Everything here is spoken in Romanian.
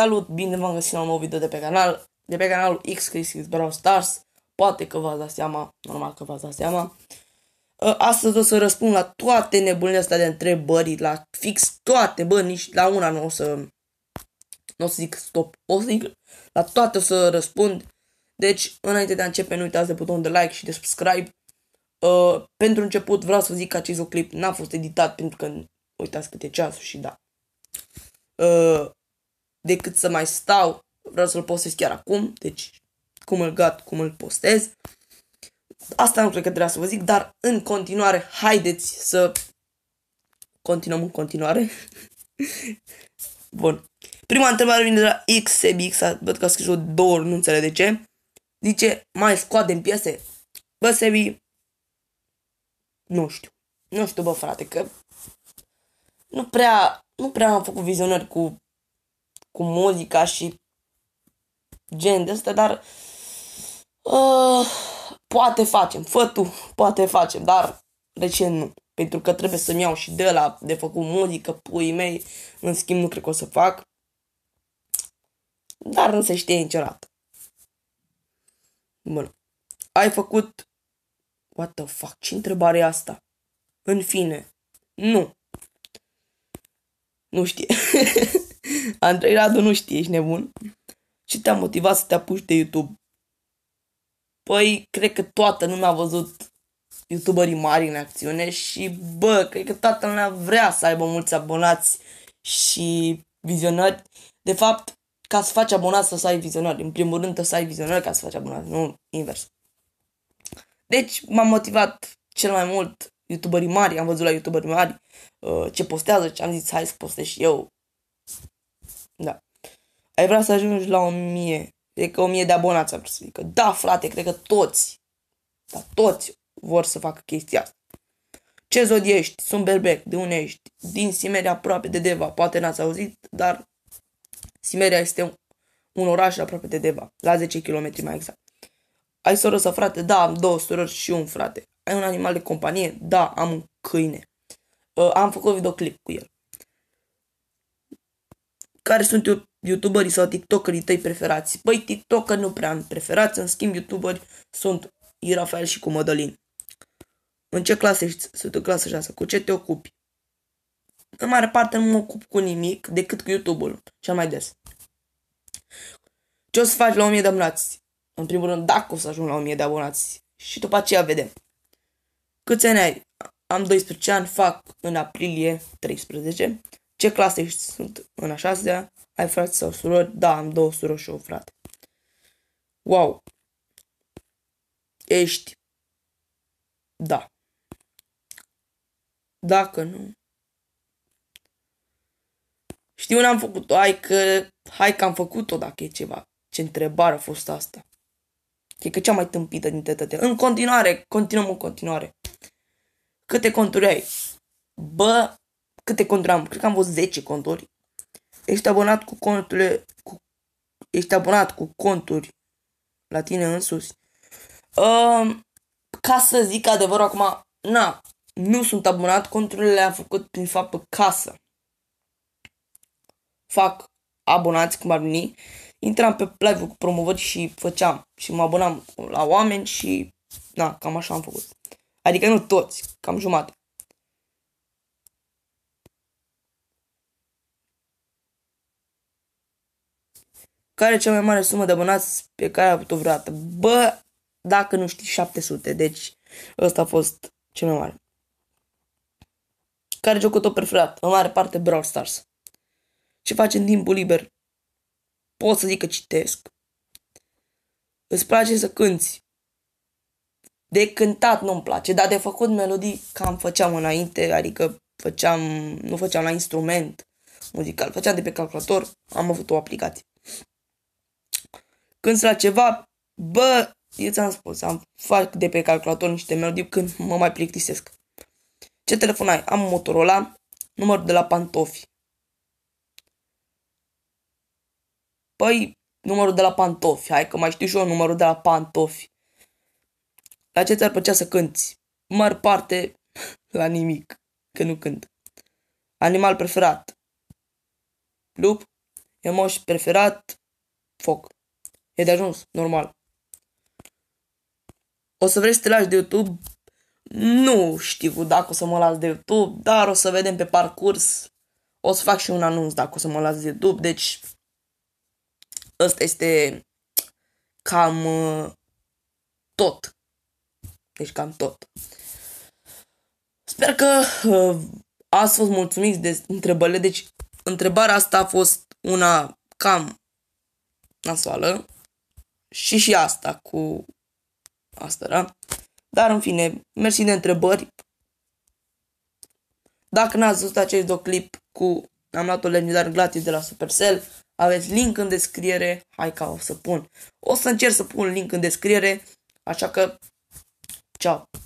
Salut, bine v-am găsit la un nou video de pe canal, de pe canalul XXX Brawl Stars. Poate că v-ați dat seama, normal că v-ați dat seama. Ă, astăzi o să răspund la toate nebunile astea de întrebări, la fix toate, bă, nici la una nu o să, nu o să zic stop, o să zic, la toate o să răspund. Deci, înainte de a începe, nu uitați de butonul de like și de subscribe. Uh, pentru început vreau să zic că acest clip n-a fost editat pentru că uitați câte ceasul și da. Uh, decât să mai stau. Vreau să-l postez chiar acum, deci cum îl gat, cum îl postez. Asta nu cred că trebuia să vă zic, dar în continuare, haideți să continuăm în continuare. Bun. Prima întrebare vine de la XBX, văd că a scris-o două ori, nu înțeleg de ce. Zice, mai scoatem piese? Bă, Sebi, nu știu. Nu știu, bă, frate, că nu prea, nu prea am făcut vizionări cu cu muzica și gen de asta, dar uh, poate facem, fă tu, poate facem, dar de ce nu? Pentru că trebuie să-mi iau și de la de făcut muzică, puii mei, în schimb nu cred că o să fac. Dar nu se știe niciodată. Bun. Ai făcut... What the fuck? Ce întrebare e asta? În fine. Nu. Nu știe. Andrei Radu nu știe, ești nebun. Ce te-a motivat să te apuci de YouTube? Păi, cred că toată lumea a văzut youtuberii mari în acțiune și, bă, cred că toată lumea vrea să aibă mulți abonați și vizionări. De fapt, ca să faci abonat să ai vizionări. În primul rând să ai vizionări ca să faci abonat, nu invers. Deci m-am motivat cel mai mult youtuberii mari, am văzut la youtuberi mari uh, ce postează și am zis hai să postez și eu da. Ai vrea să ajungi la 1000. Cred că 1000 de abonați am vrut să zic. Da, frate, cred că toți. Dar toți vor să facă chestia asta. Ce zod ești? Sunt berbec. De unde ești? Din Simeria, aproape de Deva. Poate n-ați auzit, dar Simeria este un oraș aproape de Deva. La 10 km mai exact. Ai soră sau frate? Da, am două surori și un frate. Ai un animal de companie? Da, am un câine. Uh, am făcut videoclip cu el care sunt youtuberii sau tiktokerii tăi preferați? Băi, tiktoker nu prea am preferați, în schimb youtuberi sunt Irafael și cu Mădălin. În ce clasă ești? Sunt în clasă 6. Cu ce te ocupi? În mare parte nu mă ocup cu nimic decât cu YouTube-ul, cel mai des. Ce o să faci la 1000 de abonați? În primul rând, dacă o să ajung la 1000 de abonați. Și după aceea vedem. Câți ani ai? Am 12 ani, fac în aprilie 13. Ce clase ești? Sunt în a șasea? Ai frate sau surori? Da, am două surori și un frate. Wow. Ești. Da. Dacă nu. Știu, n-am făcut-o. Hai că, hai că am făcut-o dacă e ceva. Ce întrebare a fost asta. E că cea mai tâmpită dintre toate. În continuare, continuăm în continuare. Câte conturi ai? Bă, câte conturi am? Cred că am văzut 10 conturi. Ești abonat cu conturile, cu, ești abonat cu conturi la tine însuți. Um, ca să zic adevărul acum, na, nu sunt abonat, conturile le-am făcut prin fapt pe casă. Fac abonați cum ar veni, intram pe live cu promovări și făceam și mă abonam la oameni și na, cam așa am făcut. Adică nu toți, cam jumate. Care e cea mai mare sumă de abonați pe care a putut vreodată? Bă, dacă nu știi, 700. Deci, ăsta a fost cel mai mare. Care jocul tău preferat? În mare parte Brawl Stars. Ce faci în timpul liber? Pot să zic că citesc. Îți place să cânti? De cântat nu-mi place, dar de făcut melodii cam făceam înainte, adică făceam, nu făceam la instrument muzical, făceam de pe calculator, am avut o aplicație. Când la ceva, bă, eu ți-am spus, am fac de pe calculator niște melodii când mă mai plictisesc. Ce telefon ai? Am Motorola, Numărul de la Pantofi. Păi, numărul de la Pantofi, hai că mai știu și eu numărul de la Pantofi. La ce ți-ar plăcea să cânti? Măr parte la nimic, că nu cânt. Animal preferat. Lup. Emoș preferat. Foc. E de ajuns, normal. O să vrei să te lași de YouTube? Nu știu dacă o să mă las de YouTube, dar o să vedem pe parcurs. O să fac și un anunț dacă o să mă las de YouTube, deci ăsta este cam uh, tot. Deci cam tot. Sper că uh, ați fost mulțumiți de întrebările. Deci întrebarea asta a fost una cam nasoală și și asta cu asta, da? Dar în fine, mersi de întrebări. Dacă n-ați văzut acest videoclip cu am luat o legendar gratis de la Supercell, aveți link în descriere, hai ca o să pun. O să încerc să pun link în descriere, așa că, ceau!